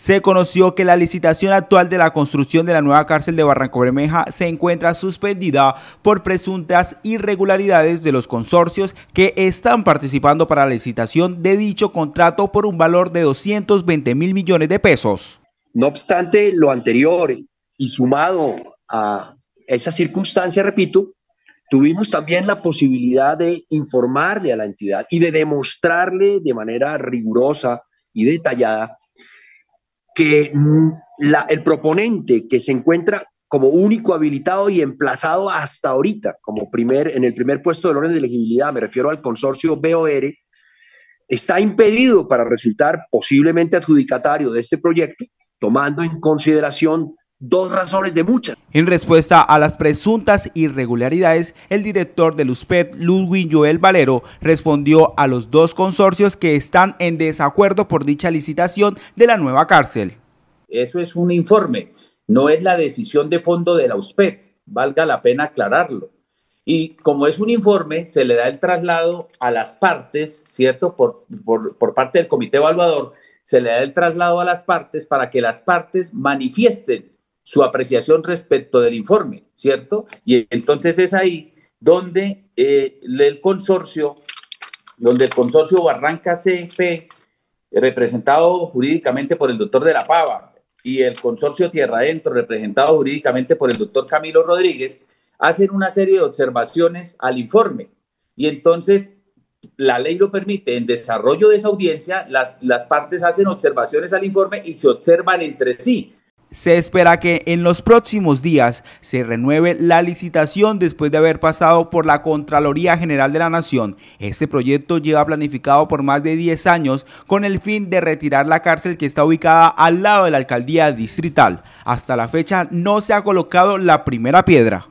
se conoció que la licitación actual de la construcción de la nueva cárcel de Barranco Bermeja se encuentra suspendida por presuntas irregularidades de los consorcios que están participando para la licitación de dicho contrato por un valor de 220 mil millones de pesos. No obstante lo anterior y sumado a esa circunstancia, repito, tuvimos también la posibilidad de informarle a la entidad y de demostrarle de manera rigurosa y detallada que mm, el proponente que se encuentra como único habilitado y emplazado hasta ahorita, como primer, en el primer puesto del orden de elegibilidad, me refiero al consorcio BOR, está impedido para resultar posiblemente adjudicatario de este proyecto, tomando en consideración dos razones de muchas. En respuesta a las presuntas irregularidades, el director del USPED, Ludwig Joel Valero, respondió a los dos consorcios que están en desacuerdo por dicha licitación de la nueva cárcel. Eso es un informe, no es la decisión de fondo de la USPED, valga la pena aclararlo. Y como es un informe, se le da el traslado a las partes, ¿cierto? Por, por parte del comité evaluador, se le da el traslado a las partes para que las partes manifiesten su apreciación respecto del informe, ¿cierto? Y entonces es ahí donde eh, el consorcio, donde el consorcio Barranca CF, representado jurídicamente por el doctor de la Pava, y el consorcio Tierra Adentro, representado jurídicamente por el doctor Camilo Rodríguez, hacen una serie de observaciones al informe. Y entonces la ley lo permite, en desarrollo de esa audiencia, las, las partes hacen observaciones al informe y se observan entre sí. Se espera que en los próximos días se renueve la licitación después de haber pasado por la Contraloría General de la Nación. Este proyecto lleva planificado por más de 10 años con el fin de retirar la cárcel que está ubicada al lado de la alcaldía distrital. Hasta la fecha no se ha colocado la primera piedra.